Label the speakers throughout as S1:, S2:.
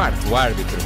S1: quarto árbitro.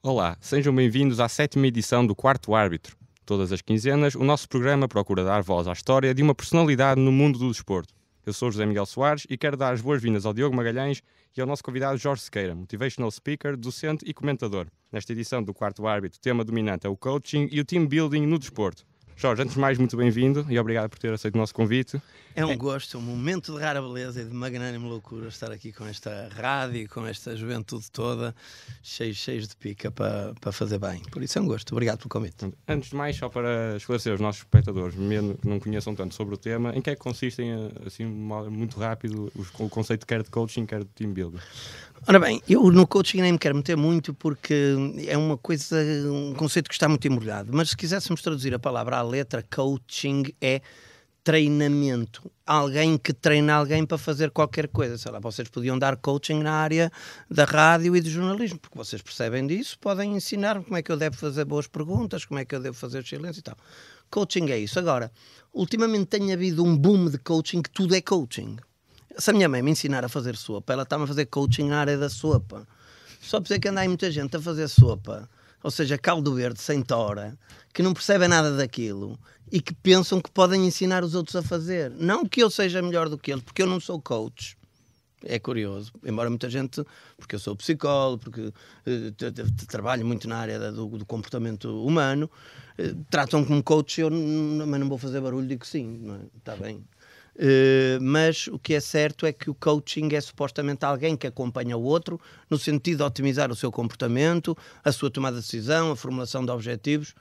S2: Olá, sejam bem-vindos à sétima edição do Quarto Árbitro. Todas as quinzenas, o nosso programa procura dar voz à história de uma personalidade no mundo do desporto. Eu sou José Miguel Soares e quero dar as boas-vindas ao Diogo Magalhães e ao é nosso convidado Jorge Sequeira, motivational speaker, docente e comentador. Nesta edição do Quarto Árbitro, o tema dominante é o coaching e o team building no desporto. Jorge, antes de mais, muito bem-vindo e obrigado por ter aceito o nosso
S3: convite. É um é- gosto, um momento de rara beleza e de magnânimo loucura estar aqui com esta rádio, com esta juventude toda, cheios, cheios de pica para, para fazer bem. Por isso é um gosto, obrigado pelo convite.
S2: Antes de mais, só para esclarecer os nossos espectadores, mesmo que não conheçam tanto sobre o tema, em que é que consistem, assim, muito rápido, o conceito quer de coaching, quer de team building?
S3: Ora bem, eu no coaching nem me quero meter muito porque é uma coisa, um conceito que está muito embrulhado, mas se quiséssemos traduzir a palavra letra, coaching é treinamento. Alguém que treina alguém para fazer qualquer coisa. Sei lá, vocês podiam dar coaching na área da rádio e do jornalismo, porque vocês percebem disso, podem ensinar-me como é que eu devo fazer boas perguntas, como é que eu devo fazer silêncio e tal. Coaching é isso. Agora, ultimamente tem havido um boom de coaching que tudo é coaching. Se a minha mãe me ensinar a fazer sopa, ela está-me a fazer coaching na área da sopa. Só por dizer que anda aí muita gente a fazer sopa ou seja, caldo verde sem tora, que não percebem nada daquilo e que pensam que podem ensinar os outros a fazer. Não que eu seja melhor do que eles, porque eu não sou coach. É curioso, embora muita gente, porque eu sou psicólogo, porque eh, trabalho muito na área do, comportamento humano, eh, tratam como coach, eu mas não vou fazer barulho, digo sim, está é? bem Uh, mas o que é certo é que o coaching é supostamente alguém que acompanha o outro no sentido de otimizar o seu comportamento, a sua tomada de decisão, a formulação de objetivos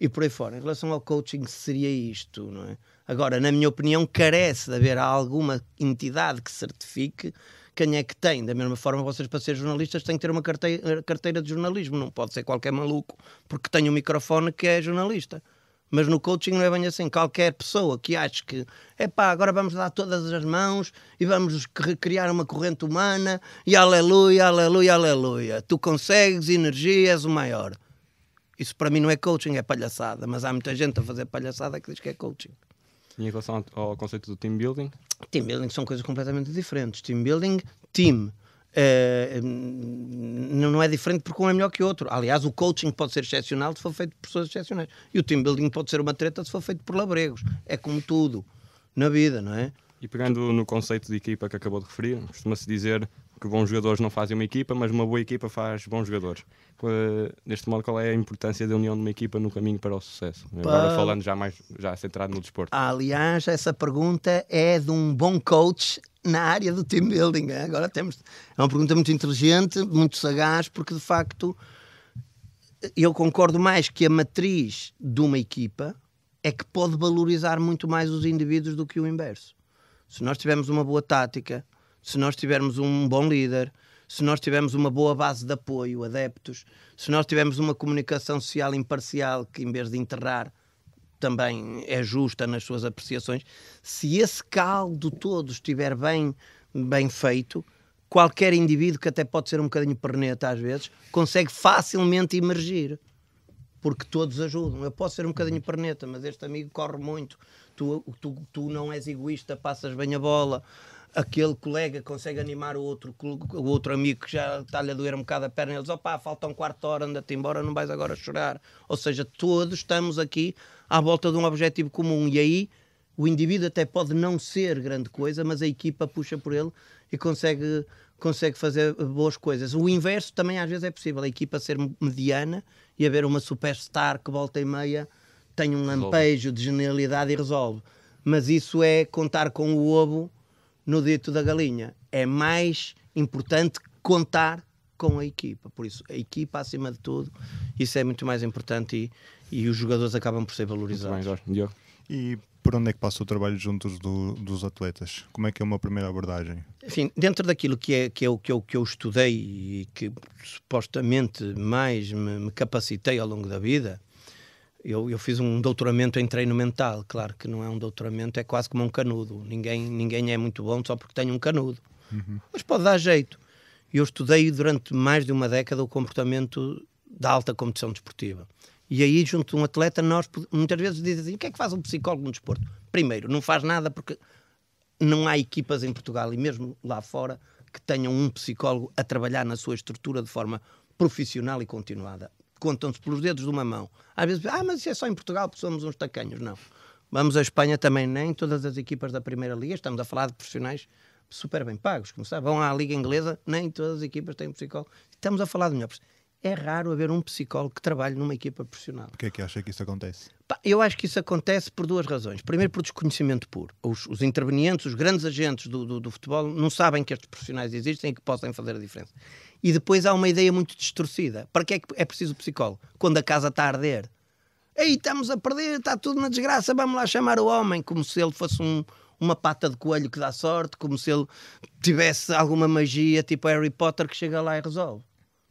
S3: e por aí fora. Em relação ao coaching, seria isto, não é? Agora, na minha opinião, carece de haver alguma entidade que certifique quem é que tem. Da mesma forma, vocês, para ser jornalistas, têm que ter uma carteira de jornalismo, não pode ser qualquer maluco porque tem um microfone que é jornalista. Mas no coaching não é bem assim. Qualquer pessoa que ache que, epá, agora vamos dar todas as mãos e vamos criar uma corrente humana e aleluia, aleluia, aleluia. Tu consegues energia, és o maior. Isso para mim não é coaching, é palhaçada. Mas há muita gente a fazer palhaçada que diz que é coaching. E em relação ao conceito do team building? Team building são coisas completamente diferentes. Team building, team Uh, não é diferente porque um é melhor que o outro. Aliás, o coaching pode ser excepcional se for feito por pessoas excepcionais. E o team building pode ser uma treta se for feito por labregos. É como tudo
S2: na vida, não é? E pegando no conceito de equipa que acabou de referir, costuma-se dizer que bons jogadores não fazem uma equipa, mas uma boa equipa faz bons jogadores. Uh, deste é, modo, qual é a importância da união de
S3: uma equipa no caminho para o sucesso? Agora falando já mais já centrado no desporto. Aliás, essa pergunta é de um bom coach na área do team building. Né? Agora temos. É uma pergunta muito inteligente, muito sagaz, porque de facto eu concordo mais que a matriz de uma equipa é que pode valorizar muito mais os indivíduos do que o inverso. Se nós tivermos uma boa tática, se nós tivermos um bom líder, se nós tivermos uma boa base de apoio, adeptos, se nós tivermos uma comunicação social imparcial que, em vez de enterrar, também é justa nas suas apreciações, se esse caldo todo estiver bem, bem feito, qualquer indivíduo que até pode ser um bocadinho perneta às vezes, consegue facilmente emergir. Porque todos ajudam. Eu posso ser um bocadinho perneta, mas este amigo corre muito. Tu, tu, tu não és egoísta, passas bem a bola aquele colega consegue animar o outro, o outro amigo que já está-lhe a doer um bocado a perna, eles, opá, falta um quarto de hora, anda-te embora, não vais agora chorar. Ou seja, todos estamos aqui à volta de um objetivo comum e aí o indivíduo até pode não ser grande coisa, mas a equipa puxa por ele e consegue, consegue fazer boas coisas. O inverso também às vezes é possível, a equipa ser mediana e haver uma superstar que volta e meia tem um lampejo de genialidade e resolve. Mas isso é contar com o ovo no dito da galinha. É mais importante contar com a equipa. Por isso, a equipa acima de tudo, isso é muito mais importante e, e os jogadores acabam por ser valorizados.
S4: Bem, e por onde é que passa o trabalho juntos do, dos atletas? Como é que é uma primeira abordagem?
S3: Enfim, dentro daquilo que, é, que, eu, é que, eu, que eu estudei e que supostamente mais me, me capacitei ao longo da vida, eu, eu fiz um doutoramento em treino mental, claro que não é um doutoramento, é quase como um canudo. Ninguém, ninguém é muito bom só porque tem um canudo. Uhum. Mas pode dar jeito. Eu estudei durante mais de uma década o comportamento da alta competição desportiva. E aí, junto de um atleta, nós muitas vezes dizem assim, o que é que faz um psicólogo no desporto? Primeiro, não faz nada porque não há equipas em Portugal e mesmo lá fora que tenham um psicólogo a trabalhar na sua estrutura de forma profissional e continuada contam-se pelos dedos de uma mão. Às vezes, ah, mas isso é só em Portugal porque somos uns tacanhos. Não. Vamos à Espanha também, nem todas as equipas da Primeira Liga, estamos a falar de profissionais super bem pagos, como sabe, vão à Liga Inglesa, nem todas as equipas têm psicólogo. Estamos a falar de melhores. É raro haver um psicólogo que trabalhe numa equipa profissional. que é que acha que isso acontece? Eu acho que isso acontece por duas razões. Primeiro, por desconhecimento puro. Os, os intervenientes, os grandes agentes do, do, do futebol, não sabem que estes profissionais existem e que possam fazer a diferença. E depois há uma ideia muito distorcida. Para que é que é preciso o psicólogo? Quando a casa está a arder. Aí estamos a perder, está tudo na desgraça, vamos lá chamar o homem, como se ele fosse um, uma pata de coelho que dá sorte, como se ele tivesse alguma magia, tipo Harry Potter, que chega lá e resolve.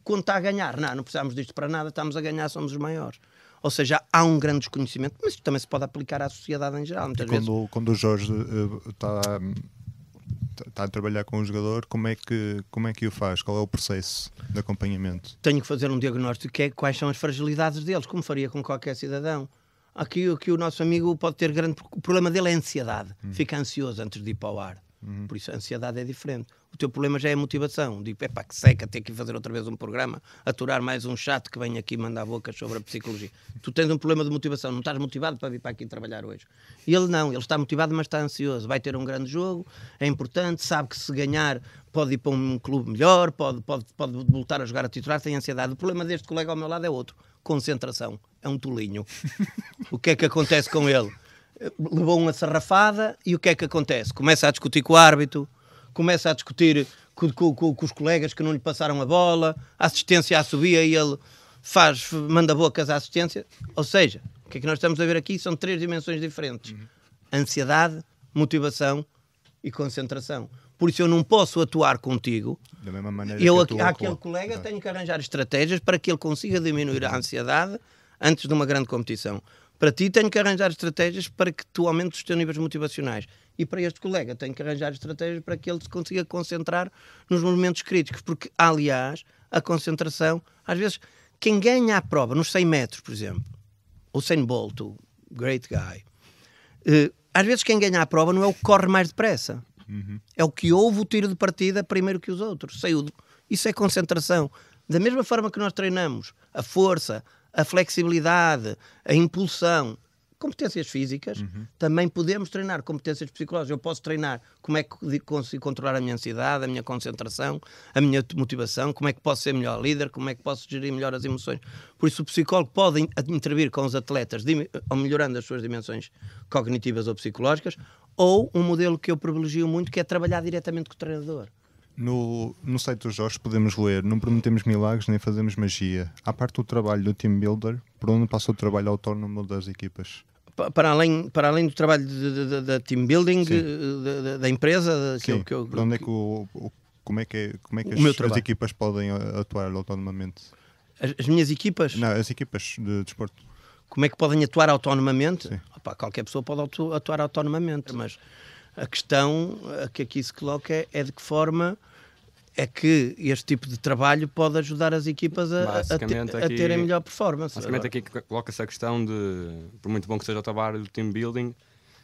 S3: Quando está a ganhar, não, não precisamos disto para nada, estamos a ganhar, somos os maiores. Ou seja, há um grande desconhecimento, mas isto também se pode aplicar à sociedade em geral. quando, vezes.
S4: quando o Jorge eh, está. Uh, está tá a trabalhar com o jogador, como é, que, como é que o faz? Qual é o processo de acompanhamento?
S3: Tenho que fazer um diagnóstico que é quais são as fragilidades deles, como faria com qualquer cidadão. Aqui, aqui o nosso amigo pode ter grande. O problema dele é a ansiedade. Hum. Fica ansioso antes de ir para o ar. Uhum. Por isso, a ansiedade é diferente. O teu problema já é a motivação. Digo, pá, que seca ter que fazer outra vez um programa, aturar mais um chato que vem aqui mandar bocas sobre a psicologia. tu tens um problema de motivação, não estás motivado para vir para aqui trabalhar hoje. E ele não, ele está motivado, mas está ansioso. Vai ter um grande jogo, é importante, sabe que se ganhar pode ir para um clube melhor, pode, pode, pode voltar a jogar a titular, tem ansiedade. O problema deste colega ao meu lado é outro: concentração. É um tolinho. o que é que acontece com ele? levou uma sarrafada e o que é que acontece? Começa a discutir com o árbitro, começa a discutir com, com, com, com os colegas que não lhe passaram a bola, a assistência a subia e ele faz, manda bocas à assistência. Ou seja, o que é que nós estamos a ver aqui? São três dimensões diferentes: uhum. ansiedade, motivação e concentração. Por isso eu não posso atuar contigo. Da mesma maneira eu, que aquele colega tenho que arranjar estratégias para que ele consiga diminuir a uhum. ansiedade antes de uma grande competição. Para ti tenho que arranjar estratégias para que tu aumentes os teus níveis motivacionais. E para este colega tenho que arranjar estratégias para que ele se consiga concentrar nos momentos críticos. Porque, aliás, a concentração, às vezes, quem ganha a prova nos 100 metros, por exemplo, o Usain Bolt, o great guy, eh, às vezes quem ganha a prova não é o que corre mais depressa. Uhum. É o que ouve o tiro de partida primeiro que os outros. Isso é concentração. Da mesma forma que nós treinamos a força, a flexibilidade, a impulsão, competências físicas, uhum. também podemos treinar competências psicológicas. Eu posso treinar como é que consigo controlar a minha ansiedade, a minha concentração, a minha motivação, como é que posso ser melhor líder, como é que posso gerir melhor as emoções. Por isso, o psicólogo pode intervir com os atletas, melhorando as suas dimensões cognitivas ou psicológicas, ou um modelo que eu privilegio muito, que é trabalhar diretamente com o treinador. No, no site dos jogos
S4: podemos ler Não prometemos milagres nem fazemos magia. À parte do trabalho do team builder, por onde passa o trabalho autónomo das equipas?
S3: para além, para além do trabalho da team building, da, empresa, que, Sim. Eu, que eu, onde
S4: é que o, o, como é que, é, como é que as, as,
S3: equipas podem eh, atuar autonomamente? As, as, minhas equipas? Não, as equipas de desporto. De como é que podem atuar autonomamente? Opa, qualquer pessoa pode atuar autonomamente, mas a questão que aqui se coloca é, é de que forma é que este tipo de trabalho pode ajudar as equipas a, a, te, a terem melhor performance. Basicamente, agora.
S2: aqui coloca-se a questão de, por muito bom que seja o trabalho do team building,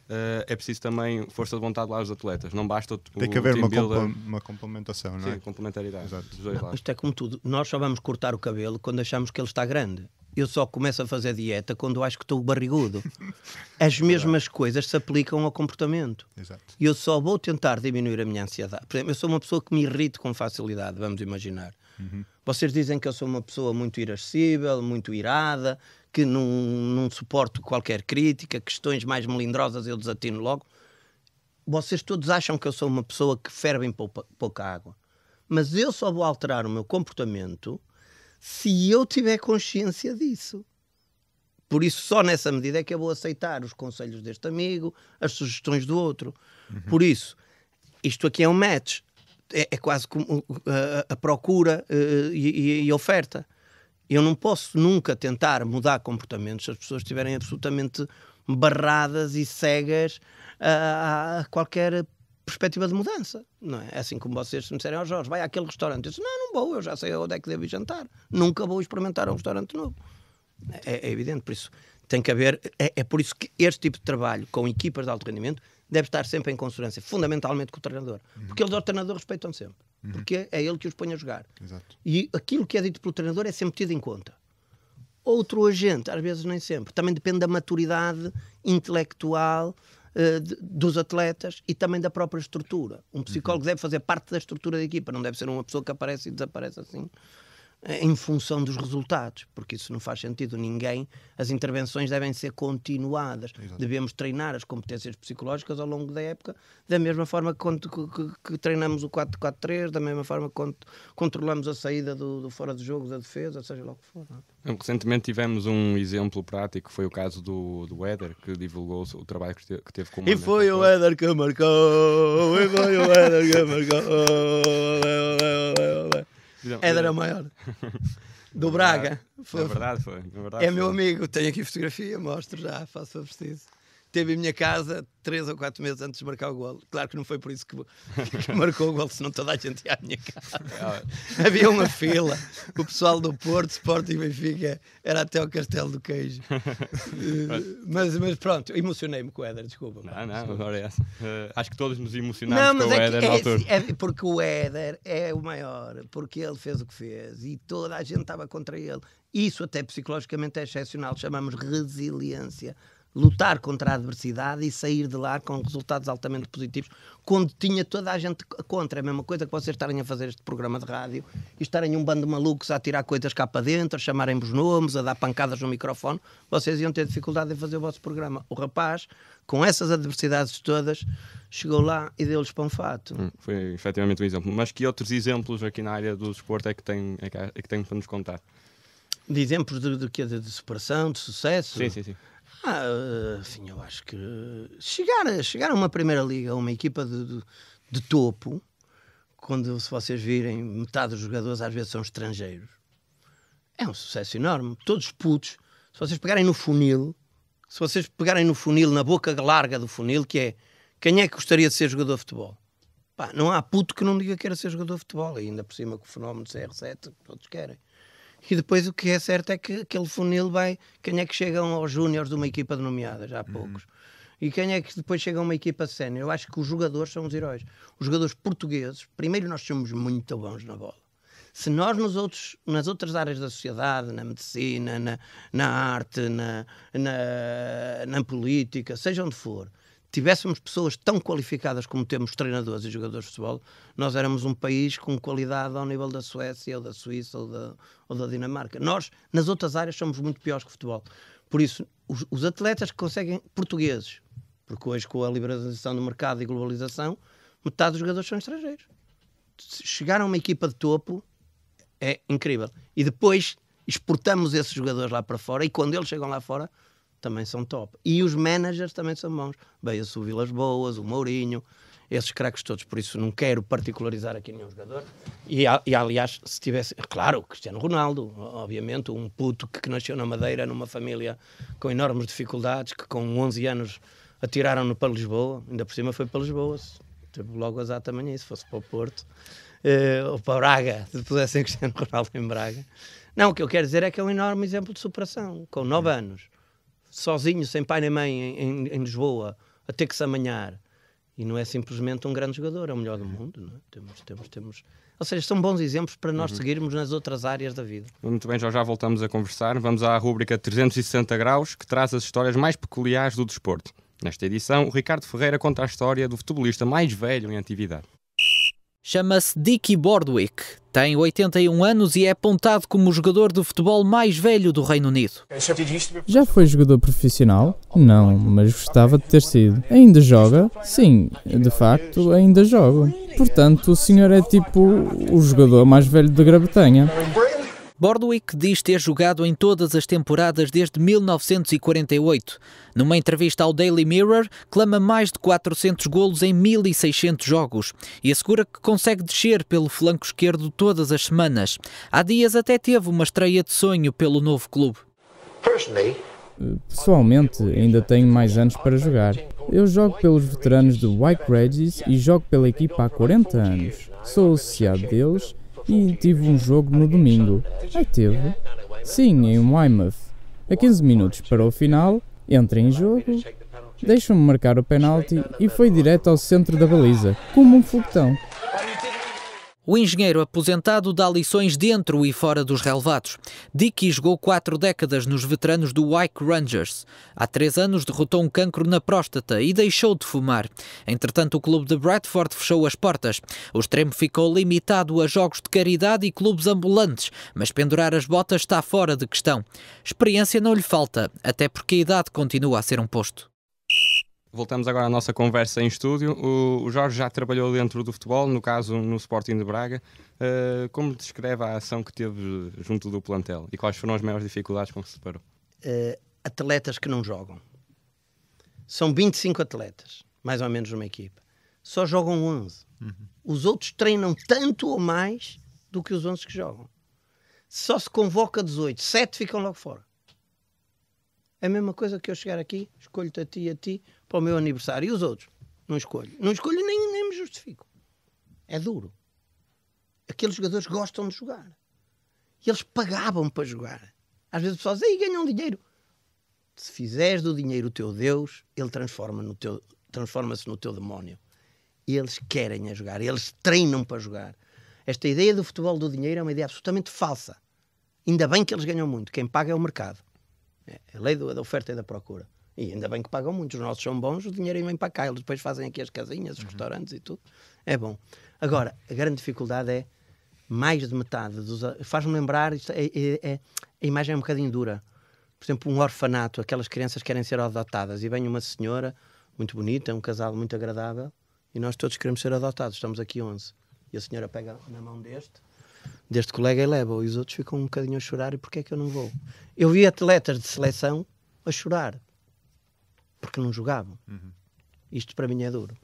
S2: Uh, é preciso também força de
S3: vontade lá dos atletas. Não basta o Tem que haver uma, builder...
S4: uma, complementação, não é? Sim,
S2: complementaridade. Exato.
S4: Não, isto
S3: é como tudo. Nós só vamos cortar o cabelo quando achamos que ele está grande eu só começo a fazer dieta quando acho que estou barrigudo. As mesmas coisas se aplicam ao comportamento. Exato. Eu só vou tentar diminuir a minha ansiedade. Por exemplo, eu sou uma pessoa que me irrito com facilidade, vamos imaginar. Uhum. Vocês dizem que eu sou uma pessoa muito irascível, muito irada, que não, não suporto qualquer crítica, questões mais melindrosas eu desatino logo. Vocês todos acham que eu sou uma pessoa que ferve em pouca, pouca água. Mas eu só vou alterar o meu comportamento se eu tiver consciência disso. Por isso, só nessa medida é que eu vou aceitar os conselhos deste amigo, as sugestões do outro. Uhum. Por isso, isto aqui é um match. É, é quase como uh, uh a procura uh, uh e, e, a oferta. Eu não posso nunca tentar mudar comportamentos se as pessoas estiverem absolutamente barradas e cegas uh, a qualquer perspectiva de mudança, não é? é assim como vocês me disserem, ó oh Jorge, vai àquele restaurante. Eu disse, não, não vou, eu já sei onde é que devo ir jantar. Nunca vou experimentar um restaurante novo. É, é evidente, por isso tem que haver, é, é, por isso que este tipo de trabalho com equipas de alto rendimento deve estar sempre em consonância, fundamentalmente com o treinador. Uhum. Porque eles ao treinador respeitam sempre. Uhum. Porque é ele que os põe a jogar. Exato. E aquilo que é dito pelo treinador é sempre tido em conta. Outro agente, às vezes nem sempre. Também depende da maturidade intelectual eh, dos atletas e também da própria estrutura. Um psicólogo uhum. deve fazer parte da estrutura da equipa, não deve ser uma pessoa que aparece e desaparece assim eh, em função dos resultados, porque isso não faz sentido ninguém. As intervenções devem ser continuadas. Exato. Devemos treinar as competências psicológicas ao longo da época, da mesma forma que, que, que treinamos o 4-4-3, da mesma forma que cont controlamos a saída do, do, fora de jogo, da defesa, seja lá o que for. Não?
S2: É? Recentemente tivemos um exemplo prático, foi o caso do, do Éder, que divulgou o trabalho que, te, que teve com o E foi
S3: o Éder que marcou! E foi o Éder que marcou! Olé, olé, olé, olé. Éder é o maior. Do Braga. É verdade, é foi. É, verdade, é meu amigo, tenho aqui fotografia, mostro já, faço o preciso teve em minha casa três ou quatro meses antes de marcar o gol. Claro que não foi por isso que, que marcou o gol, senão toda a gente ia à minha casa. Havia uma fila, o pessoal do Porto, Sporting e Benfica, era até o Castelo do Queijo. Eh, mas, mas
S2: pronto, emocionei-me com o Éder, desculpa. Não, não, agora é essa. Uh, acho que todos nos emocionamos com o é Éder é na assim, altura. É,
S3: porque o Éder é o maior, porque ele fez o que fez e toda a gente estava contra ele. Isso até psicologicamente é excepcional, chamamos resiliência lutar contra a adversidade e sair de lá com resultados altamente positivos, quando tinha toda a gente contra. É a mesma coisa que vocês estarem a fazer este programa de rádio e estarem um bando de malucos a tirar coisas cá para dentro, a chamarem-vos nomes, a dar pancadas no microfone, vocês iam ter dificuldade em fazer o vosso programa. O rapaz, com essas adversidades todas, chegou lá e deu-lhes um fato. Hum,
S2: foi efetivamente um exemplo. Mas que outros exemplos aqui na área do
S3: desporto é que tem, é que, é que tem para nos contar? De exemplos de, de, de, de superação, de sucesso? Sim, sim, sim. Ah, sim, eu acho que chegar a, chegar a uma primeira liga, a uma equipa de, de, de topo, quando se vocês virem, metade dos jogadores às vezes são estrangeiros, é um sucesso enorme. Todos putos, se vocês pegarem no funil, se vocês pegarem no funil, na boca larga do funil, que é quem é que gostaria de ser jogador de futebol? Pá, não há puto que não diga que queira ser jogador de futebol, ainda por cima com o fenómeno do CR7, todos querem. E depois o que é certo é que aquele funil vai. Quem é que chegam aos júniores de uma equipa de já Há uhum. poucos. Uhum. E quem é que depois chega a uma equipa sénior? Eu acho que os jogadores são os heróis. Os jogadores portugueses, primeiro, nós somos muito bons na bola. Se nós nos outros, nas outras áreas da sociedade, na medicina, na, na arte, na, na, na política, seja onde for, tivéssemos pessoas tão qualificadas como temos treinadores e jogadores de futebol, nós éramos um país com qualidade ao nível da Suécia, ou da Suíça, ou da, ou da Dinamarca. Nós, nas outras áreas, somos muito piores que o futebol. Por isso, os, os atletas que conseguem, portugueses, porque hoje com a liberalização do mercado e globalização, metade dos jogadores são estrangeiros. Chegar a uma equipa de topo é incrível. E depois exportamos esses jogadores lá para fora e quando eles chegam lá fora também são top. E os managers também são bons. Veio-se o Vilas Boas, o Mourinho, esses craques todos. Por isso não quero particularizar aqui nenhum jogador. E, e, aliás, se tivesse. Claro, Cristiano Ronaldo, obviamente, um puto que, que nasceu na Madeira, numa família com enormes dificuldades, que com 11 anos atiraram-no para Lisboa. Ainda por cima foi para Lisboa. Teve tipo, logo azar também isso, se fosse para o Porto. Uh, ou para Braga, se pudessem Cristiano Ronaldo em Braga. Não, o que eu quero dizer é que é um enorme exemplo de superação, com 9 anos sozinho, sem pai nem mãe, em, em Lisboa, a ter que se amanhar. E não é simplesmente um grande jogador, é o melhor do mundo. Não é? Temos, temos, temos. Ou seja, são bons exemplos para nós uhum. seguirmos nas outras áreas da vida.
S2: Muito bem, já já voltamos a conversar. Vamos à rúbrica 360 Graus, que traz as histórias mais peculiares do desporto. Nesta edição, o Ricardo Ferreira conta a história do
S5: futebolista mais velho em atividade. Chama-se Dicky Bordwick, tem 81 anos e é apontado como o jogador de futebol mais velho do Reino Unido. Já foi jogador profissional? Não, mas gostava de ter sido. Ainda joga? Sim, de facto, ainda joga. Portanto, o senhor é tipo o jogador mais velho da Grã-Bretanha. Bordwick diz ter jogado em todas as temporadas desde 1948. Numa entrevista ao Daily Mirror, clama mais de 400 golos em 1600 jogos e assegura que consegue descer pelo flanco esquerdo todas as semanas. Há dias até teve uma estreia de sonho pelo novo clube. Pessoalmente, ainda tenho mais anos para jogar. Eu jogo pelos veteranos do White Regis e jogo pela equipa há 40 anos. Sou associado deles e tive um jogo no domingo. Ah, teve? Sim, em Weymouth. A 15 minutos para o final, entra em jogo, deixa me marcar o penalti e foi direto ao centro da baliza, como um foguetão. O engenheiro aposentado dá lições dentro e fora dos relevados. Dicky jogou quatro décadas nos veteranos do Wyke Rangers. Há três anos derrotou um cancro na próstata e deixou de fumar. Entretanto, o clube de Bradford fechou as portas. O extremo ficou limitado a jogos de caridade e clubes ambulantes, mas pendurar as botas está fora de questão. Experiência não lhe falta, até porque a idade continua a ser um posto. Voltamos agora à nossa conversa em estúdio.
S2: O Jorge já trabalhou dentro do futebol, no caso no Sporting de Braga. Uh, como descreve a ação que teve junto do plantel e quais foram as maiores dificuldades com que se deparou?
S3: Uh, atletas que não jogam. São 25 atletas, mais ou menos numa equipa. Só jogam 11. Uhum. Os outros treinam tanto ou mais do que os 11 que jogam. Só se convoca 18, 7 ficam logo fora. É a mesma coisa que eu chegar aqui, escolho-te a ti e a ti para o meu aniversário. E os outros? Não escolho. Não escolho nem, nem me justifico. É duro. Aqueles jogadores gostam de jogar. E eles pagavam para jogar. Às vezes pessoal diz, aí ganham dinheiro. Se fizeres do dinheiro o teu Deus, ele transforma no teu, transforma-se no teu demónio. E eles querem a jogar, eles treinam para jogar. Esta ideia do futebol do dinheiro é uma ideia absolutamente falsa. Ainda bem que eles ganham muito, quem paga é o mercado. É a lei da oferta e da procura. E ainda bem que pagam muito. Os nossos são bons, o dinheiro vem para cá. Eles depois fazem aqui as casinhas, os uhum. restaurantes e tudo. É bom. Agora, a grande dificuldade é mais de metade dos. Faz-me lembrar, isto é, é, é, a imagem é um bocadinho dura. Por exemplo, um orfanato, aquelas crianças querem ser adotadas e vem uma senhora muito bonita, um casal muito agradável, e nós todos queremos ser adotados. Estamos aqui 11. E a senhora pega na mão deste deste colega e leva-o. E os outros ficam um bocadinho a chorar. E porquê é que eu não vou? Eu vi atletas de seleção a chorar porque não jogavam. Uhum. Isto para mim é duro.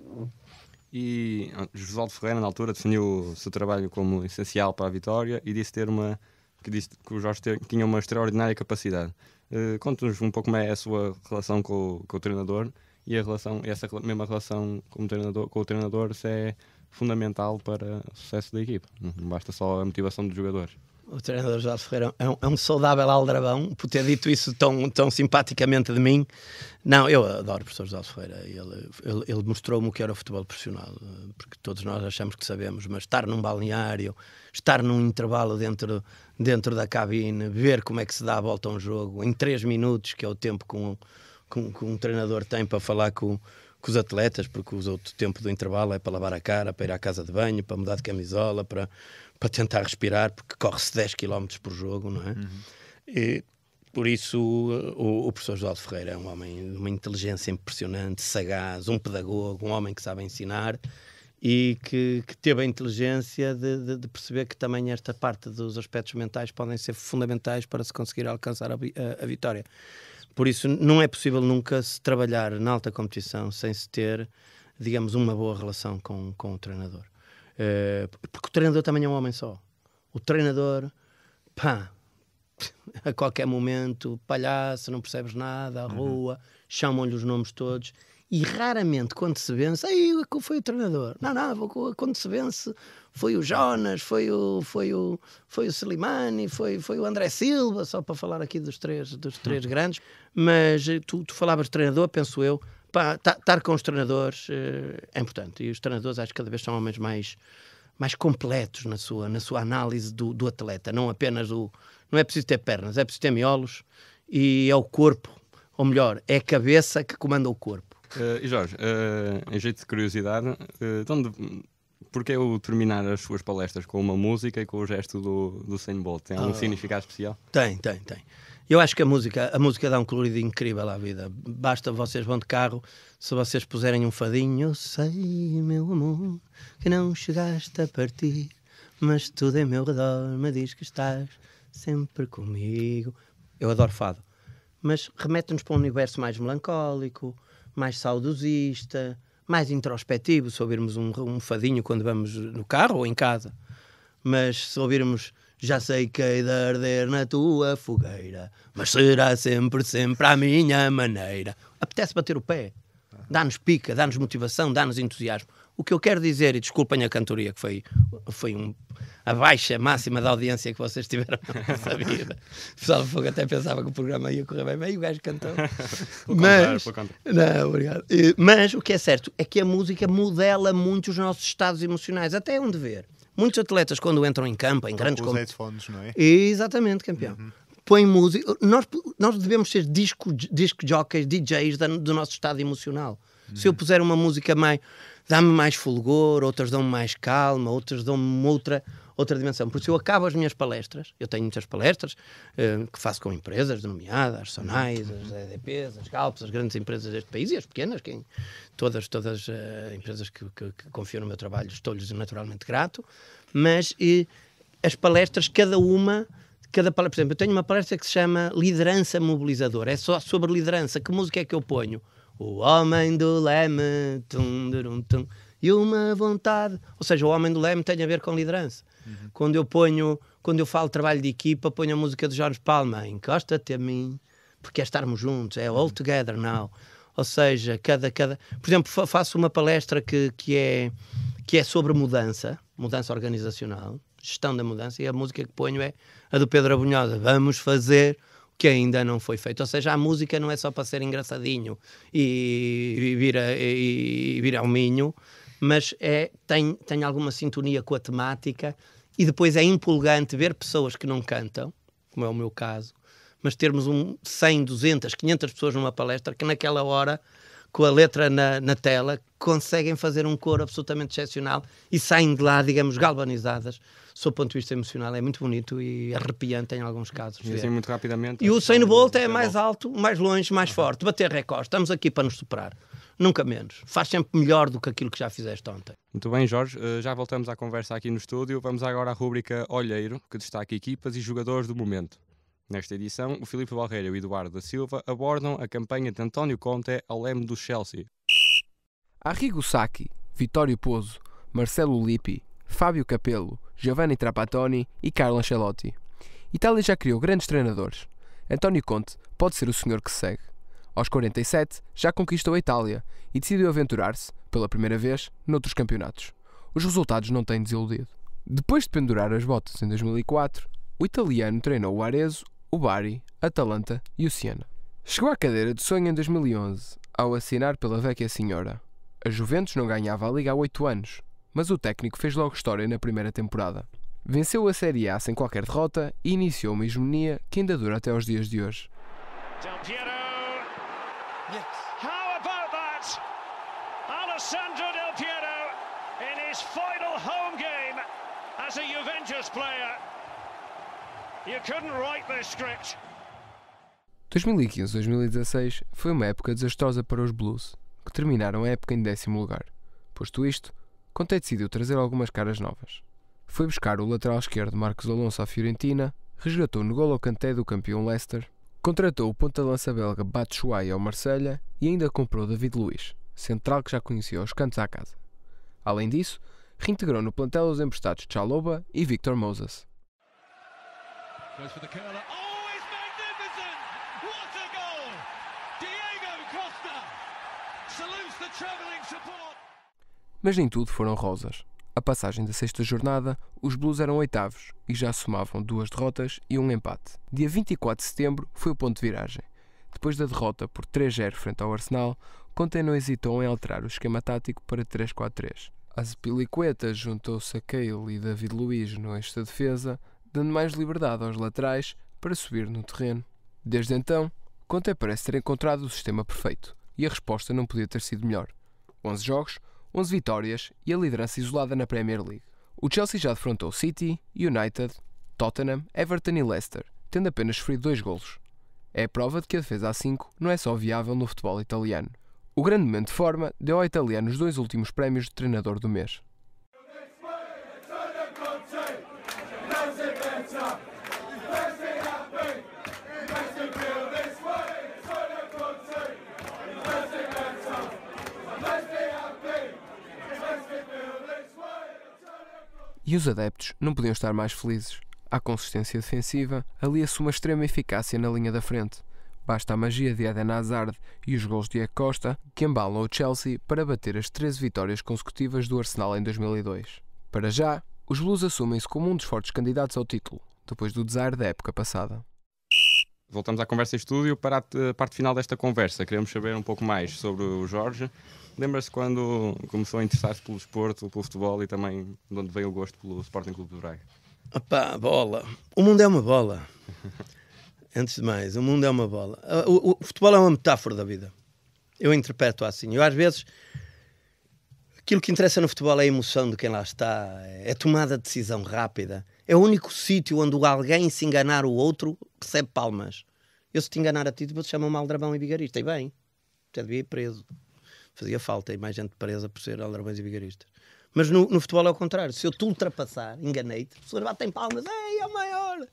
S2: E ah, Josualdo Ferreira, na altura, definiu o seu trabalho como essencial para a vitória e disse ter uma que disse que o Jorge ter, tinha uma extraordinária capacidade. Uh, eh, Conte-nos um pouco como é a sua relação com o, com o treinador e a relação, essa mesma relação com o treinador, com o treinador se é fundamental para o sucesso da equipa. Não uhum. basta só a motivação dos jogadores.
S3: O treinador Jorge Ferreira é um, é um saudável aldrabão, por ter dito isso tão, tão simpaticamente de mim. Não, eu adoro o professor Jorge Ferreira. Ele, ele, ele mostrou-me o que era o futebol profissional, porque todos nós achamos que sabemos, mas estar num balneário, estar num intervalo dentro, dentro da cabine, ver como é que se dá a volta a um jogo, em três minutos, que é o tempo que um, que um, que um treinador tem para falar com com os atletas, porque o o tempo do intervalo é para lavar a cara, para ir à casa de banho, para mudar de camisola, para, para tentar respirar, porque corre-se 10 km por jogo, não é? Uhum. E, por isso, o, o professor João Ferreira é um homem de uma inteligência impressionante, sagaz, um pedagogo, um homem que sabe ensinar e que, que teve a inteligência de, de, de, perceber que também esta parte dos aspectos mentais podem ser fundamentais para se conseguir alcançar a, a, a vitória. Por isso, não é possível nunca se trabalhar na alta competição sem se ter, digamos, uma boa relação com, com o treinador. Uh, porque o treinador também é um homem só. O treinador, pá, a qualquer momento, palhaço, não percebes nada, à uhum. rua, uhum. chamam-lhe os nomes todos e raramente quando se vence, aí foi o treinador. Não, não, quando se vence foi o Jonas, foi o, foi o, foi o Slimani, foi, foi o André Silva, só para falar aqui dos três, dos três hum. grandes. Mas eh, tu, tu falavas de treinador, penso eu, estar com os treinadores eh, é importante. E os treinadores acho que cada vez são homens mais mais completos na sua, na sua análise do, do atleta, não apenas o. Não é preciso ter pernas, é preciso ter miolos e é o corpo, ou melhor, é a cabeça que comanda o corpo.
S2: Eh, e Jorge, eh, em jeito de curiosidade, uh, de onde, eu terminar as suas palestras com uma música e com o gesto do, do Usain Bolt? Tem algum ah. significado especial?
S3: Tem, tem, tem. Eu acho que a música, a música dá um colorido incrível à vida. Basta vocês vão de carro, se vocês puserem um fadinho, eu sei, meu amor, que não chegaste a partir, mas tudo em meu redor me diz que estás sempre comigo. Eu adoro fado. Mas remete-nos para um universo mais melancólico, mais saudosista, mais introspectivo, se ouvirmos um, um fadinho quando vamos no carro ou em casa. Mas se ouvirmos já sei que hei de arder na tua fogueira, mas será sempre, sempre à minha maneira. Apetece bater o pé. Dá-nos pica, dá-nos motivação, dá-nos entusiasmo. O que eu quero dizer, e desculpem a cantoria, que foi, foi um, a baixa máxima da audiência que vocês tiveram na nossa vida. O pessoal do Fogo até pensava que o programa ia correr bem, mas o gajo cantou. mas, contar, não, obrigado. Mas o que é certo é que a música modela muito os nossos estados emocionais, até é um dever. Muitos atletas, quando entram em campo, em grandes com... headphones, não é? Exatamente, campeão. Uhum. Põe música. Nós, nós devemos ser disco, disco jockeys, DJs do nosso estado emocional. Se eu puser uma música mais. dá-me mais fulgor, outras dão-me mais calma, outras dão-me outra, outra dimensão. Por isso eu acabo as minhas palestras, eu tenho muitas palestras eh, que faço com empresas, nomeadas, as Sonais, as EDPs, as Galps, as grandes empresas deste país e as pequenas, quem, todas todas uh, empresas que, que, que, confiam no meu trabalho, estou-lhes naturalmente grato, mas e eh, as palestras, cada uma cada palestra. Por exemplo, eu tenho uma palestra que se chama Liderança Mobilizadora. É só sobre liderança. Que música é que eu ponho? O homem do leme, tum, durum, tum, e uma vontade. Ou seja, o homem do leme tem a ver com liderança. Uhum. Quando eu ponho, quando eu falo trabalho de equipa, ponho a música do Jorge Palma, encosta-te a mim, porque é estarmos juntos, é all uhum. together now. Ou seja, cada, cada. Por exemplo, faço uma palestra que, que, é, que é sobre mudança, mudança organizacional, gestão da mudança, e a música que ponho é a do Pedro Abunhosa. Vamos fazer que ainda não foi feito. Ou seja, a música não é só para ser engraçadinho e, e vir, a, e, vir ao Minho, mas é, tem, tem alguma sintonia com a temática e depois é empolgante ver pessoas que não cantam, como é o meu caso, mas termos um 100, 200, 500 pessoas numa palestra que naquela hora com a letra na, na tela, conseguem fazer um coro absolutamente excepcional e saem de lá, digamos, galvanizadas. Do seu ponto de vista emocional, é muito bonito e arrepiante em alguns casos. E assim, muito rapidamente. E o 100 no é, é mais alto, mais longe, mais forte. Bater recorde. Estamos aqui para nos superar. Nunca menos. Faz sempre melhor do que aquilo que já fizeste ontem.
S2: Muito bem, Jorge. Eh, já voltamos à conversa aqui no estúdio. Vamos agora à rúbrica Olheiro, que destaca equipas e jogadores do momento. Nesta edição, o Filipe Barreira e o Eduardo da Silva abordam a campanha de António Conte ao leme do Chelsea.
S1: Arrigo Sacchi, Vitório Pozo, Marcelo Lippi, Fábio Capello, Giovanni Trapattoni e Carlo Ancelotti. Itália já criou grandes treinadores. António Conte pode ser o senhor que segue. Aos 47, já conquistou a Itália e decidiu aventurar-se, pela primeira vez, noutros campeonatos. Os resultados não têm desiludido. Depois de pendurar as botas em 2004, o italiano treinou o Arezzo o Bari, Atalanta e o Siena. Chegou à cadeira de sonho em 2011, ao assinar pela Vecchia Senhora. A Juventus não ganhava a Liga há oito anos, mas o técnico fez logo história na primeira temporada. Venceu a Série A sem qualquer derrota e iniciou uma hegemonia que ainda dura até os dias de hoje.
S6: Alessandro Del Piero in his final home game as a Juventus player
S1: 2015-2016 foi uma época desastrosa para os Blues, que terminaram a época em décimo lugar. Posto isto, Conte decidiu trazer algumas caras novas. Foi buscar o lateral esquerdo Marcos Alonso à Fiorentina, resgatou no ao canté do campeão Leicester, contratou o ponta-lança belga Batshuayi ao Marselha e ainda comprou David Luiz, central que já conhecia os cantos à casa. Além disso, reintegrou no plantel os emprestados Chaloba e Victor Moses.
S6: Goes for the curler.
S5: Oh, it's magnificent! What a goal! Diego Costa
S1: salutes the travelling support. Mas nem tudo foram rosas. A passagem da sexta jornada, os Blues eram oitavos e já somavam duas derrotas e um empate. Dia 24 de setembro foi o ponto de viragem. Depois da derrota por 3-0 frente ao Arsenal, Conte não hesitou em alterar o esquema tático para 3-4-3. As Pilicuetas juntou-se a Cale e David Luiz no esta defesa, dando mais liberdade aos laterais para subir no terreno. Desde então, Conte parece ter encontrado o sistema perfeito e a resposta não podia ter sido melhor. 11 jogos, 11 vitórias e a liderança isolada na Premier League. O Chelsea já defrontou City, United, Tottenham, Everton e Leicester, tendo apenas sofrido dois golos. É a prova de que a defesa a 5 não é só viável no futebol italiano. O grande momento de forma deu ao italiano os dois últimos prémios de treinador do mês. E os adeptos não podiam estar mais felizes. Há consistência defensiva, alia-se uma extrema eficácia na linha da frente. Basta a magia de Eden Hazard e os gols de Acosta que embalam o Chelsea para bater as 13 vitórias consecutivas do Arsenal em 2002. Para já, os Blues assumem-se como um dos fortes candidatos ao título, depois do desire da época passada.
S2: Voltamos à conversa em estúdio para a eh, parte final desta conversa. Queremos saber um pouco mais sobre o Jorge. Lembra-se quando começou a interessar-se
S3: pelo desporto, pelo futebol e também de onde veio o gosto pelo Sporting Clube de Braga? pá, bola. O mundo é uma bola. Antes de mais, o mundo é uma bola. O, ah, o, o futebol é uma metáfora da vida. Eu interpreto assim. Eu às vezes Aquilo que interessa no futebol é a emoção de quem lá está, é a tomada de decisão rápida. É o único sítio onde alguém, se enganar o outro, recebe palmas. Eu, se te enganar a ti, te chamam um aldrabão e vigarista. E bem, já devia ir preso. Fazia falta, e mais gente presa por ser aldrabões e vigaristas. Mas no, no, futebol é o contrário. Se eu te ultrapassar, enganei-te, as pessoas batem palmas. Ei, é o maior!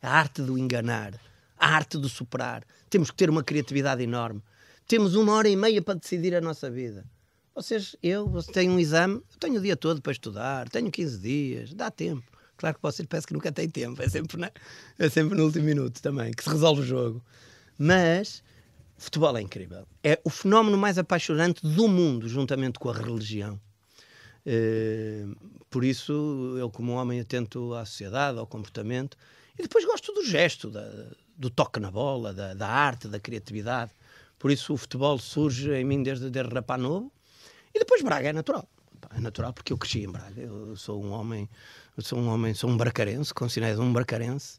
S3: A arte do enganar, a arte do superar. Temos que ter uma criatividade enorme. Temos uma hora e meia para decidir a nossa vida. Vocês, eu, tenho um exame, eu tenho o dia todo para estudar, tenho 15 dias, dá tempo. Claro que vocês parece que nunca têm tempo, é sempre, na, é sempre no último minuto também que se resolve o jogo. Mas futebol é incrível. É o fenómeno mais apaixonante do mundo, juntamente com a religião. Uh, por isso, eu, como homem atento à sociedade, ao comportamento, e depois gosto do gesto, da, do toque na bola, da, da, arte, da criatividade. Por isso, o futebol surge em mim desde, desde Rapá Novo. E depois Braga é natural. É natural porque eu cresci em Braga. Eu sou um homem, sou um homem, sou um bracarense, considero um bracarense.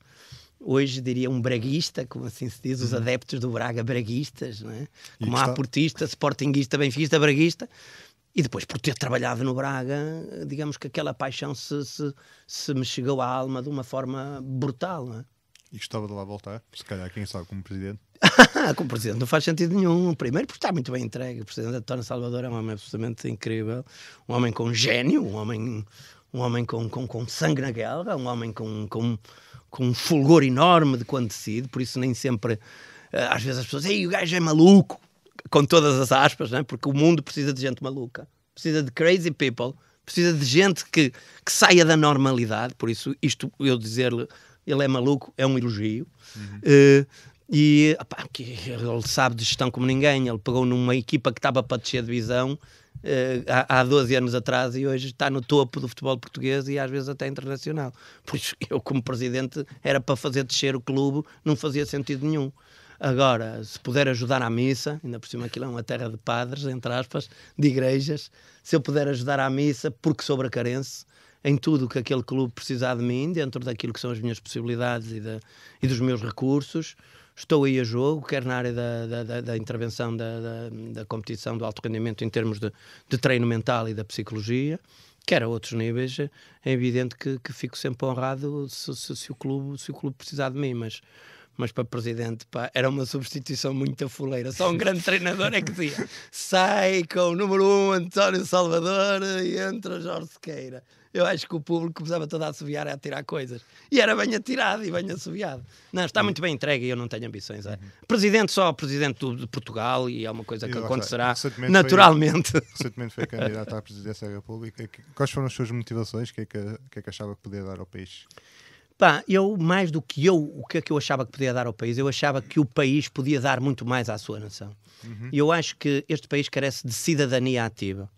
S3: Hoje diria um braguista, como assim se diz, os uhum. adeptos do Braga, braguistas, não é? Como há portista, sportinguista, benfiquista, braguista. E depois, por ter trabalhado no Braga, digamos que aquela paixão se, se, se me chegou à alma de uma forma brutal, não é? E gostava de lá voltar, se calhar, quem sabe, como presidente. como presidente não faz sentido nenhum. Primeiro, porque está muito bem entregue. O presidente António Salvador é um homem absolutamente incrível, um homem com gênio, um homem, um homem com, com, com sangue na guerra, um homem com, com, com um fulgor enorme de quando decide. Por isso, nem sempre, eh, às vezes, as pessoas Ei, o gajo é maluco, com todas as aspas, né? porque o mundo precisa de gente maluca, precisa de crazy people precisa de gente que, que saia da normalidade, por isso isto eu dizer-lhe ele é maluco, é um elogio. Uhum. Uh, e opa, ele sabe de gestão como ninguém. Ele pegou numa equipa que estava para descer de visão Uh, eh, há, há 12 anos atrás e hoje está no topo do futebol português e às vezes até internacional. Pois eu, como presidente, era para fazer descer o clube, não fazia sentido nenhum. Agora, se puder ajudar à missa, ainda por cima aquilo é uma terra de padres, entre aspas, de igrejas, se eu puder ajudar à missa porque sobra bracarense, em tudo o que aquele clube precisar de mim, dentro daquilo que são as minhas possibilidades e, de, e dos meus recursos. Estou aí a jogo, quer na área da, da, da intervenção da, da, competição do alto rendimento em termos de, de treino mental e da psicologia, quer a outros níveis, é evidente que, que fico sempre honrado se, se, se, o clube, se o clube precisar de mim, mas mas para presidente, pá, era uma substituição muito fuleira Só um grande treinador é que dizia: sai com o número um, António Salvador, e entra Jorge Queira. Eu acho que o público começava todo a assoviar a tirar coisas. E era bem atirado e bem assoviado. Não, está hum. muito bem entregue e eu não tenho ambições. É. Presidente só, presidente do, de Portugal e é uma coisa que acontecerá naturalmente. Foi, recentemente foi candidato
S4: à presidência da República. Quais foram as suas motivações? O que, é que, que, é que achava que podia dar ao país?
S3: Pá, eu, mais do que eu, o que é que eu achava que podia dar ao país? Eu achava que o país podia dar muito mais à sua nação. Uhum. Eu acho que este país carece de cidadania ativa.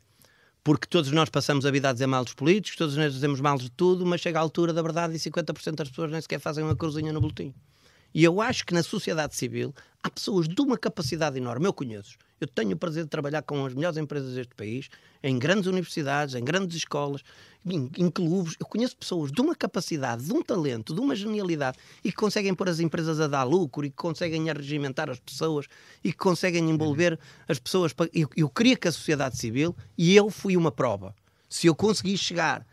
S3: Porque todos nós passamos a vida a dizer mal dos políticos, todos nós dizemos mal de tudo, mas chega a altura da verdade e 50% das pessoas nem sequer fazem uma cruzinha no boletim. E eu acho que na sociedade civil há pessoas de uma capacidade enorme. Eu conheço. Eu tenho o prazer de trabalhar com as melhores empresas deste país, em grandes universidades, em grandes escolas, em, em clubes. Eu conheço pessoas de uma capacidade, de um talento, de uma genialidade e que conseguem pôr as empresas a dar lucro e que conseguem arregimentar as pessoas e que conseguem envolver uhum. as pessoas. Eu, eu queria que a sociedade civil, e eu fui uma prova, se eu conseguisse chegar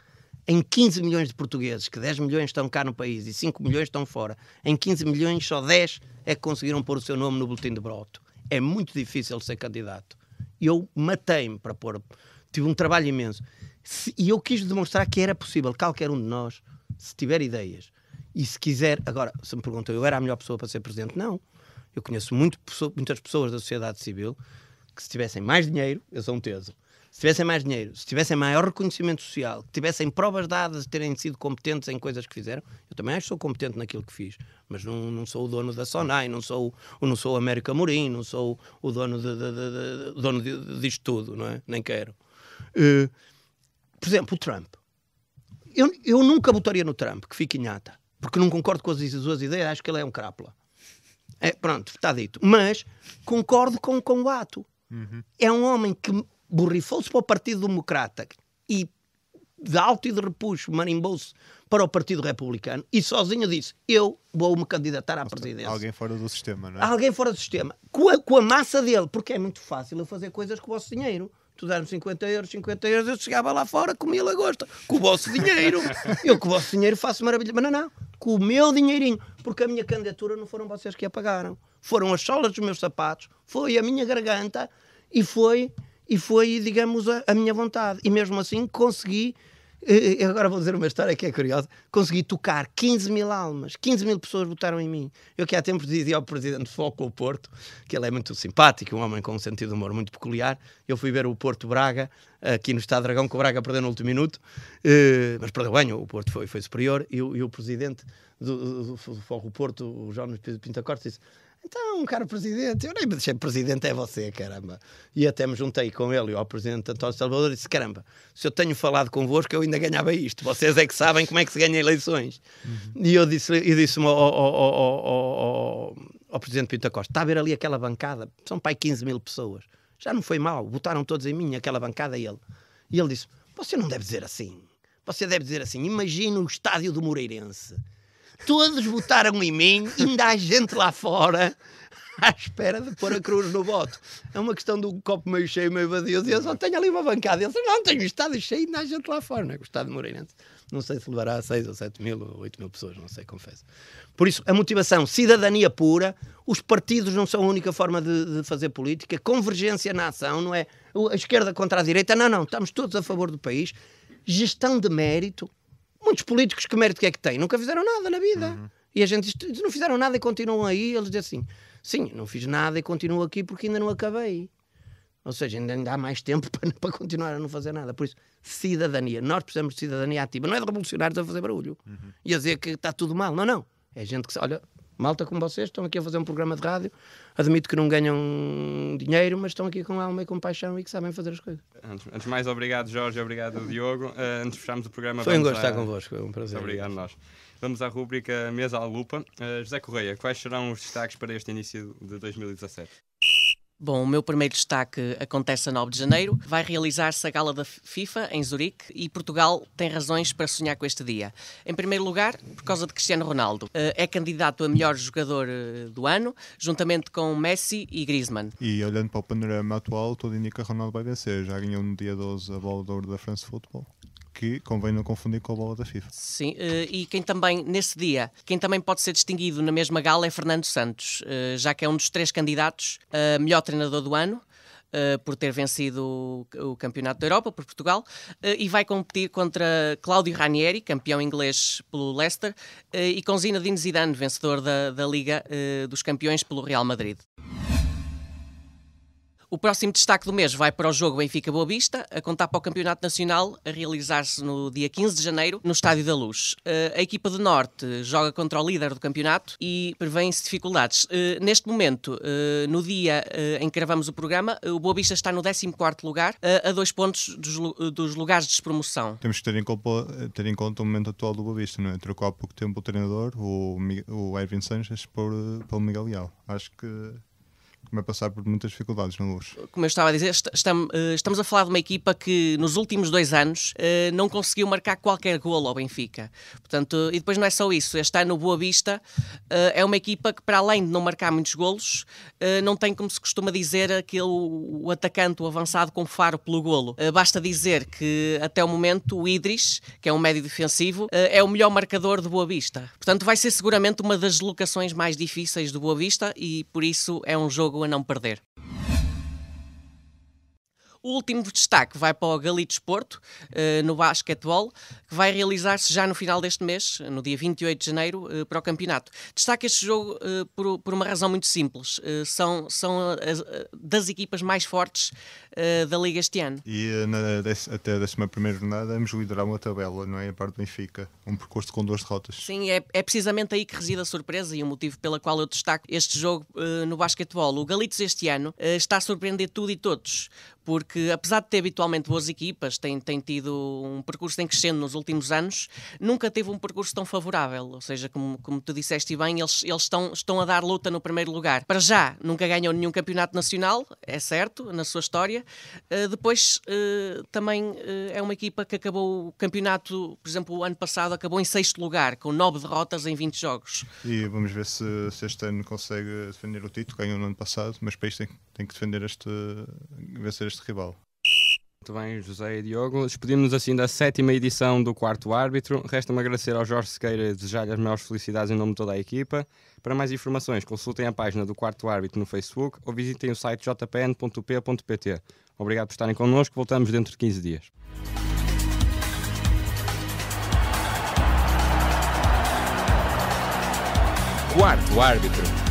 S3: em 15 milhões de portugueses, que 10 milhões estão cá no país e 5 milhões estão fora, em 15 milhões só 10 é que conseguiram pôr o seu nome no boletim de broto. É muito difícil ser candidato. Eu matei-me para pôr. Tive um trabalho imenso. E eu quis demonstrar que era possível. Qualquer um de nós, se tiver ideias e se quiser. Agora, se me perguntam, eu era a melhor pessoa para ser presidente? Não. Eu conheço muito, muitas pessoas da sociedade civil que, se tivessem mais dinheiro, eu sou um teso se tivessem mais dinheiro, se tivessem maior reconhecimento social, que tivessem provas dadas de terem sido competentes em coisas que fizeram, eu também acho que sou competente naquilo que fiz, mas não, não sou o dono da Sonai, não sou, não sou América Morim, não sou o dono, de, de, de, dono de, disto tudo, não é? Nem quero. Uh, por exemplo, o Trump. Eu, eu nunca votaria no Trump, que fique em porque não concordo com as suas ideias, acho que ele é um crápula. É, pronto, está dito. Mas concordo com, com o ato. Uhum. É um homem que borrifou-se para o Partido Democrata e de alto e de repuxo marimbou-se para o Partido Republicano e sozinho disse: Eu vou-me candidatar à presidência. Alguém fora do sistema, não é? Alguém fora do sistema. Com a, com a massa dele, porque é muito fácil eu fazer coisas com o vosso dinheiro. Tu dás-me 50 euros, 50 euros, eu chegava lá fora, comia lagosta. Com o vosso dinheiro. eu com o vosso dinheiro faço maravilha. Mas não, não. Com o meu dinheirinho. Porque a minha candidatura não foram vocês que a pagaram. Foram as solas dos meus sapatos, foi a minha garganta e foi e foi, digamos, a, a minha vontade. E mesmo assim consegui eh, eh, agora vou dizer uma história que é curiosa. Consegui tocar 15 mil almas, 15 mil pessoas votaram em mim. Eu que há tempos dizia ao presidente Foco ao Porto, que ele é muito simpático, um homem com um sentido de humor muito peculiar. Eu fui ver o Porto Braga, aqui no Estado Dragão, que o Braga perdeu no último minuto, eh, mas perdeu bem, o Porto foi, foi superior, e o, e o presidente do, do, do, do Foco Porto, o João Pinto Costa, disse: então, caro presidente, eu nem me deixei presidente, é você, caramba. E até me juntei com ele, e ao presidente António Salvador, e disse: caramba, se eu tenho falado convosco, eu ainda ganhava isto. Vocês é que sabem como é que se ganha eleições. Uhum. E eu disse-me disse, eu disse ao, ao, ao, ao, presidente Pinto Costa: está a ver ali aquela bancada? São pai 15 mil pessoas. Já não foi mal, votaram todos em mim, aquela bancada e ele. E ele disse: você não deve dizer assim. Você deve dizer assim: imagina o estádio do Moreirense Todos votaram em mim, ainda há gente lá fora à espera de pôr a cruz no voto. É uma questão do copo meio cheio, meio vazio. Eu só tenho ali uma bancada. Eu não tenho estado cheio, ainda há gente lá fora, não é? Moreirense. Não sei se levará a 6 ou 7 mil ou 8 mil pessoas, não sei, confesso. Por isso, a motivação, cidadania pura, os partidos não são a única forma de, de fazer política, convergência na ação, não é? A esquerda contra a direita, não, não, estamos todos a favor do país. Gestão de mérito, Quantos políticos que mérito é que têm? Nunca fizeram nada na vida. Uhum. E a gente diz, não fizeram nada e continuam aí. Eles dizem assim, sim, não fiz nada e continuo aqui porque ainda não acabei. Ou seja, ainda há mais tempo para, para continuar a não fazer nada. Por isso, cidadania. Nós precisamos de cidadania ativa. Não é de revolucionários a fazer barulho uhum. e a dizer que está tudo mal. Não, não. É gente que, olha, Malta como vocês estão aqui a fazer um programa de rádio. Admito que não ganham dinheiro, mas estão aqui com alma e com paixão e que sabem fazer as coisas.
S2: Antes, antes mais, obrigado Jorge, obrigado Diogo. Uh, antes de fecharmos o programa... Foi um gosto a... estar convosco, é um prazer. Obrigado nós. Vamos à rúbrica Mesa à Lupa. Uh, José Correia, quais serão os destaques para este início de 2017?
S6: Bom, o meu primeiro destaque acontece a 9 de janeiro. Vai realizar-se a gala da FIFA em Zurique e Portugal tem razões para sonhar com este dia. Em primeiro lugar, por causa de Cristiano Ronaldo. Eh, é candidato a melhor jogador eh, do ano, juntamente com Messi e Griezmann.
S4: E olhando para o panorama atual, tudo indica que Ronaldo vai vencer. Já ganhou no dia 12 a bola de ouro da France Football que convém não confundir com a bola da FIFA.
S6: Sim, eh, e quem também, nesse dia, quem também pode ser distinguido na mesma gala é Fernando Santos, eh, já que é um dos três candidatos a melhor treinador do ano. Uh, por ter vencido o, o, Campeonato da Europa por Portugal uh, e vai competir contra Claudio Ranieri, campeão inglês pelo Leicester, uh, e com Zinedine Zidane, vencedor da, da Liga dos Campeões pelo Real Madrid. O próximo destaque do mês vai para o jogo Benfica Boa Vista, a contar para o Campeonato Nacional, a realizar-se no dia 15 de janeiro, no Estádio da Luz. Eh, a equipa do Norte joga contra o líder do campeonato e prevêem-se dificuldades. Eh, neste momento, eh, no dia em que gravamos o programa, o Boa Vista está no 14 lugar, a dois pontos dos, lugares de despromoção.
S4: Temos que ter em, conta, o momento atual do Boa Vista, não é? Trocou há pouco tempo o treinador, o, o Irving Sanchez, por, pelo Miguel Leal. Acho que como é passar por muitas dificuldades na luz.
S6: Como eu estava a dizer, eh, estamos a falar de uma equipa que nos últimos dois anos eh, não conseguiu marcar qualquer golo ao Benfica. Portanto, e depois não é só isso. Este ano o Boa Vista eh, é uma equipa que, para além de não marcar muitos golos, não tem, como se costuma dizer, aquele, o atacante, o avançado com faro pelo golo. Basta dizer que, até o momento, o Idris, que é um médio defensivo, é o melhor marcador do Boa Vista. Portanto, vai ser seguramente uma das locações mais difíceis do Boa Vista e, por isso, é um jogo a não perder. O último destaque vai para o Galitos Porto, eh, no basquetebol, que vai realizar-se já no final deste mês, no dia 28 de janeiro, eh, para o campeonato. Destaque este jogo eh, por, uma razão muito simples. são são as, das equipas mais fortes da Liga este ano.
S4: E na, até a 11 jornada, vamos liderar a tabela, não é? A parte do Benfica. Um percurso com duas derrotas.
S6: Sim, é, é precisamente aí que reside a surpresa e o motivo pela qual eu destaco este jogo no basquetebol. O Galitos este ano está a surpreender tudo e todos porque apesar de ter habitualmente boas equipas, tem, tem tido um percurso em crescendo nos últimos anos, nunca teve um percurso tão favorável. Ou seja, como, como tu disseste bem, eles, eles estão, estão a dar luta no primeiro lugar. Para já, nunca ganhou nenhum campeonato nacional, é certo, na sua história. Uh, depois, uh, também uh, é uma equipa que acabou o campeonato, por exemplo, o ano passado, acabou em sexto lugar, com nove derrotas em 20 jogos.
S4: E vamos ver se, se este ano consegue defender o título, ganhou no ano passado, mas para isto tem,
S2: tem que defender este, vencer este Árbitros de Muito bem, José e Diogo. Despedimos-nos assim da sétima edição do Quarto Árbitro. Resta-me agradecer ao Jorge Sequeira e desejar-lhe as maiores felicidades em nome de toda a equipa. Para mais informações, consultem a página do Quarto Árbitro no Facebook ou visitem o site jpn.p.pt. Obrigado por estarem connosco. Voltamos dentro de 15 dias.
S1: Quarto Árbitro.